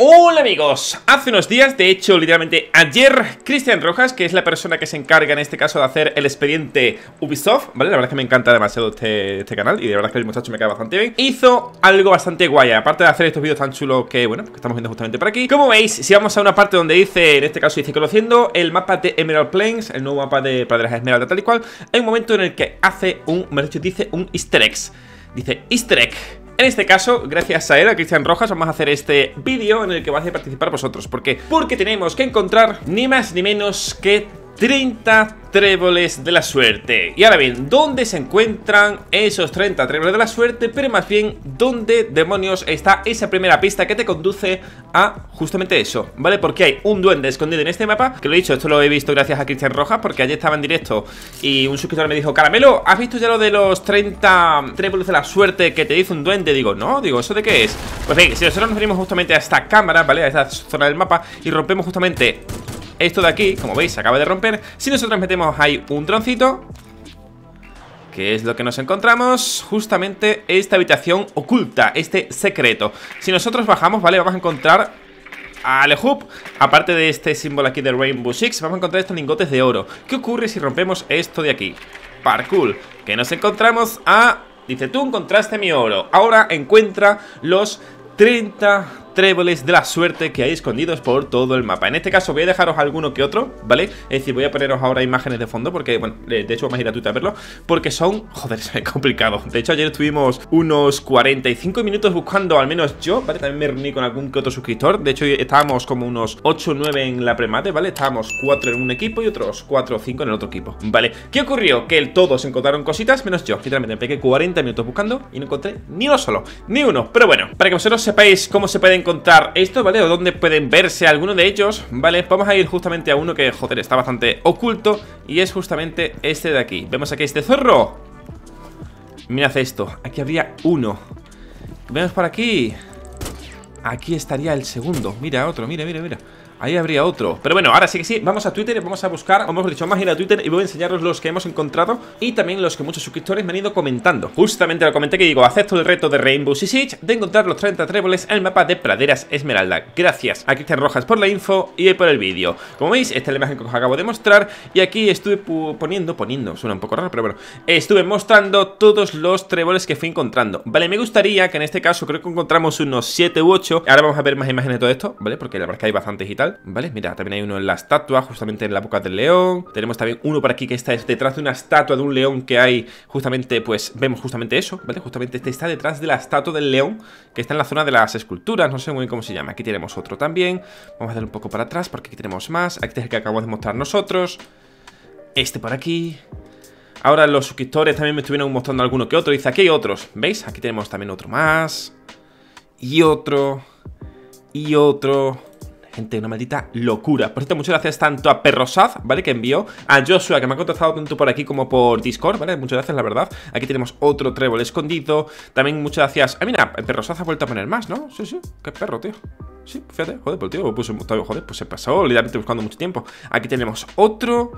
Hola amigos, hace unos días, de hecho literalmente ayer, Cristian Rojas, que es la persona que se encarga en este caso de hacer el expediente Ubisoft, ¿vale? La verdad es que me encanta demasiado este, este canal y de verdad que el muchacho me cae bastante bien, hizo algo bastante guay, aparte de hacer estos vídeos tan chulos que, bueno, que estamos viendo justamente por aquí. Como veis, si vamos a una parte donde dice, en este caso dice, conociendo el mapa de Emerald Plains, el nuevo mapa de Praderas Esmeralda tal y cual, hay un momento en el que hace un, me dice un easter egg, dice easter egg. En este caso, gracias a él, a Cristian Rojas, vamos a hacer este vídeo en el que vais a participar vosotros. ¿Por qué? Porque tenemos que encontrar ni más ni menos que 30 tréboles de la suerte. Y ahora bien, ¿dónde se encuentran esos 30 tréboles de la suerte? Pero más bien, ¿dónde demonios está esa primera pista que te conduce a justamente eso? ¿Vale? Porque hay un duende escondido en este mapa, que lo he dicho, esto lo he visto gracias a Cristian Rojas, porque ayer estaba en directo y un suscriptor me dijo, Caramelo, ¿has visto ya lo de los 30 tréboles de la suerte que te dice un duende? Digo, no, digo, ¿eso de qué es? Pues bien, si nosotros nos venimos justamente a esta cámara, ¿vale? A esta zona del mapa y rompemos justamente esto de aquí, como veis, se acaba de romper Si nosotros metemos ahí un troncito que es lo que nos encontramos? Justamente esta habitación oculta, este secreto Si nosotros bajamos, ¿vale? Vamos a encontrar a Lehub Aparte de este símbolo aquí de Rainbow Six Vamos a encontrar estos lingotes de oro ¿Qué ocurre si rompemos esto de aquí? Parkour, que nos encontramos a... Dice, tú encontraste mi oro Ahora encuentra los 30 tréboles de la suerte que hay escondidos por todo el mapa. En este caso voy a dejaros alguno que otro, ¿vale? Es decir, voy a poneros ahora imágenes de fondo porque, bueno, de hecho vamos a ir a Twitter a verlo, porque son, joder, es complicado. De hecho, ayer estuvimos unos 45 minutos buscando, al menos yo, ¿vale? También me reuní con algún que otro suscriptor. De hecho, estábamos como unos 8 o 9 en la premate, ¿vale? Estábamos 4 en un equipo y otros 4 o 5 en el otro equipo, ¿vale? ¿Qué ocurrió? Que todos encontraron cositas, menos yo. Literalmente me pegué 40 minutos buscando y no encontré ni uno solo, ni uno. Pero bueno, para que vosotros sepáis cómo se pueden encontrar esto, ¿vale? O dónde pueden verse algunos de ellos, ¿vale? Vamos a ir justamente a uno que, joder, está bastante oculto Y es justamente este de aquí Vemos aquí este zorro Mirad esto, aquí habría uno Vemos por aquí Aquí estaría el segundo Mira, otro, mira, mira, mira Ahí habría otro Pero bueno, ahora sí que sí, vamos a Twitter y vamos a buscar Hemos dicho, más ir a Twitter y voy a enseñaros los que hemos encontrado Y también los que muchos suscriptores me han ido comentando Justamente lo comenté que digo Acepto el reto de Rainbow Six de encontrar los 30 tréboles en el mapa de Praderas Esmeralda Gracias a Cristian Rojas por la info y por el vídeo Como veis, esta es la imagen que os acabo de mostrar Y aquí estuve poniendo, poniendo, suena un poco raro, pero bueno Estuve mostrando todos los tréboles que fui encontrando Vale, me gustaría que en este caso creo que encontramos unos 7 u 8 Ahora vamos a ver más imágenes de todo esto, ¿vale? Porque la verdad que hay bastante y tal ¿vale? Mira, también hay uno en la estatua, justamente en la boca del león. Tenemos también uno por aquí que está detrás de una estatua de un león que hay justamente, pues vemos justamente eso, ¿vale? Justamente este está detrás de la estatua del león que está en la zona de las esculturas, no sé muy bien cómo se llama. Aquí tenemos otro también. Vamos a dar un poco para atrás porque aquí tenemos más. Aquí este es el que acabamos de mostrar nosotros. Este por aquí. Ahora los suscriptores también me estuvieron mostrando alguno que otro. Dice, aquí hay otros. ¿Veis? Aquí tenemos también otro más. Y otro. Y otro gente, una maldita locura. Por cierto, muchas gracias tanto a Perrosaz, ¿vale? Que envió, a Joshua, que me ha contestado tanto por aquí como por Discord, ¿vale? Muchas gracias, la verdad. Aquí tenemos otro trébol escondido. También muchas gracias. Ah, mira, Perrosaz ha vuelto a poner más, ¿no? Sí, sí, qué perro, tío. Sí, fíjate, joder, pues tío, pues, joder, pues se pasó, literalmente buscando mucho tiempo. Aquí tenemos otro,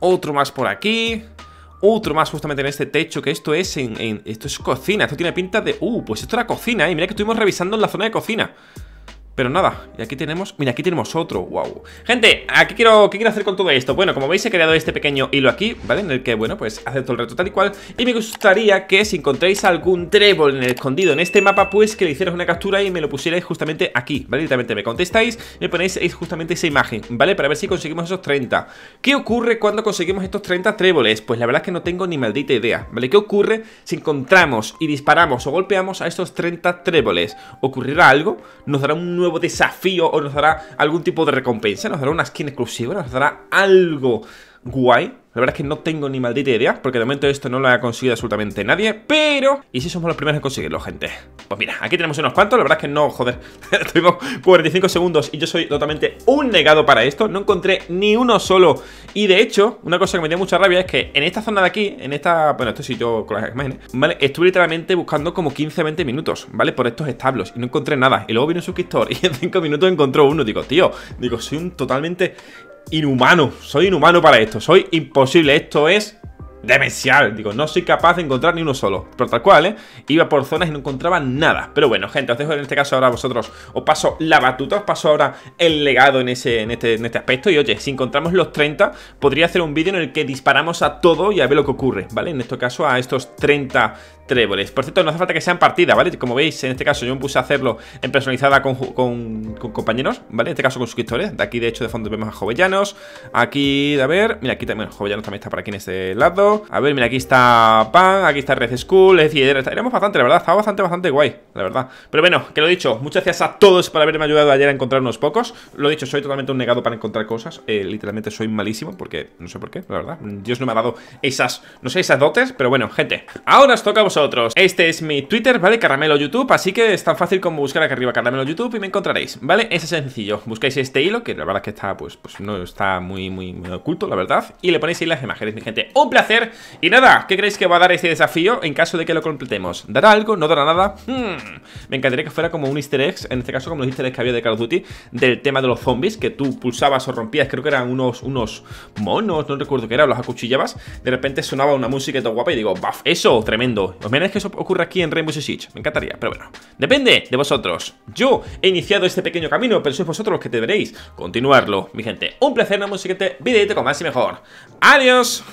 otro más por aquí otro más justamente en este techo, que esto es en, esto es cocina, esto tiene pinta de... Uh, pues esto era cocina, y ¿eh? mira que estuvimos revisando en la zona de cocina. Pero nada, y aquí tenemos, mira, aquí tenemos otro, wow Gente, aquí quiero, ¿qué quiero hacer con todo esto? Bueno, como veis he creado este pequeño hilo aquí, ¿vale? En el que, bueno, pues acepto el reto tal y cual Y me gustaría que si encontráis algún trébol en el escondido en este mapa Pues que le hicierais una captura y me lo pusierais justamente aquí, ¿vale? Directamente me contestáis, me ponéis justamente esa imagen, ¿vale? Para ver si conseguimos esos 30 ¿Qué ocurre cuando conseguimos estos 30 tréboles? Pues la verdad es que no tengo ni maldita idea, ¿vale? ¿Qué ocurre si encontramos y disparamos o golpeamos a estos 30 tréboles? ¿Ocurrirá algo? ¿Nos dará un nuevo nuevo desafío o nos dará algún tipo de recompensa, nos dará una skin exclusiva, nos dará algo guay la verdad es que no tengo ni maldita idea, porque de momento esto no lo ha conseguido absolutamente nadie, pero... ¿Y si somos los primeros en conseguirlo, gente? Pues mira, aquí tenemos unos cuantos, la verdad es que no, joder, Estuvimos 45 segundos y yo soy totalmente un negado para esto, no encontré ni uno solo. Y de hecho, una cosa que me dio mucha rabia es que en esta zona de aquí, en esta... Bueno, esto sí yo con las imágenes, ¿vale? Estuve literalmente buscando como 15-20 minutos, ¿vale? Por estos establos y no encontré nada. Y luego vino un suscriptor y en 5 minutos encontró uno. Digo, tío, digo, soy un totalmente inhumano. Soy inhumano para esto. Soy imposible. Esto es demencial. Digo, no soy capaz de encontrar ni uno solo. Pero tal cual, ¿eh? Iba por zonas y no encontraba nada. Pero bueno, gente, os dejo en este caso ahora a vosotros. Os paso la batuta, os paso ahora el legado en, ese, en, este, en este aspecto. Y oye, si encontramos los 30, podría hacer un vídeo en el que disparamos a todo y a ver lo que ocurre, ¿vale? En este caso, a estos 30 tréboles. Por cierto, no hace falta que sean partidas, ¿vale? Como veis, en este caso yo me puse a hacerlo en personalizada con, con, compañeros, ¿vale? En este caso con suscriptores. De aquí, de hecho, de fondo vemos a Jovellanos. Aquí, a ver, mira, aquí también, Jovellanos también está por aquí en este lado. A ver, mira, aquí está Pan, aquí está Red School. Es decir, éramos bastante, la verdad. Estaba bastante, bastante guay, la verdad. Pero bueno, que lo he dicho, muchas gracias a todos por haberme ayudado ayer a encontrar unos pocos. Lo he dicho, soy totalmente un negado para encontrar cosas. Eh, literalmente soy malísimo, porque no sé por qué, la verdad. Dios no me ha dado esas, no sé, esas dotes. Pero bueno, gente, ahora os toca a vosotros. Este es mi Twitter, ¿vale? Caramelo YouTube. Así que es tan fácil como buscar aquí arriba Caramelo YouTube y me encontraréis, ¿vale? Es sencillo. Buscáis este hilo, que la verdad es que está, pues, pues no está muy, muy, muy oculto, la verdad. Y le ponéis ahí las imágenes, mi gente. Un placer y nada, ¿qué creéis que va a dar este desafío en caso de que lo completemos? ¿Dará algo? ¿No dará nada? Hmm. Me encantaría que fuera como un easter egg, en este caso como los easter eggs que había de Call of Duty, del tema de los zombies, que tú pulsabas o rompías, creo que eran unos, unos monos, no recuerdo qué eran, los acuchillabas, de repente sonaba una música y todo guapa y digo, buf, Eso, tremendo. Os menos que eso ocurra aquí en Rainbow Six Siege, me encantaría, pero bueno, depende de vosotros. Yo he iniciado este pequeño camino, pero sois vosotros los que deberéis continuarlo. Mi gente, un placer, nos vemos en el siguiente videito con más y mejor. ¡Adiós!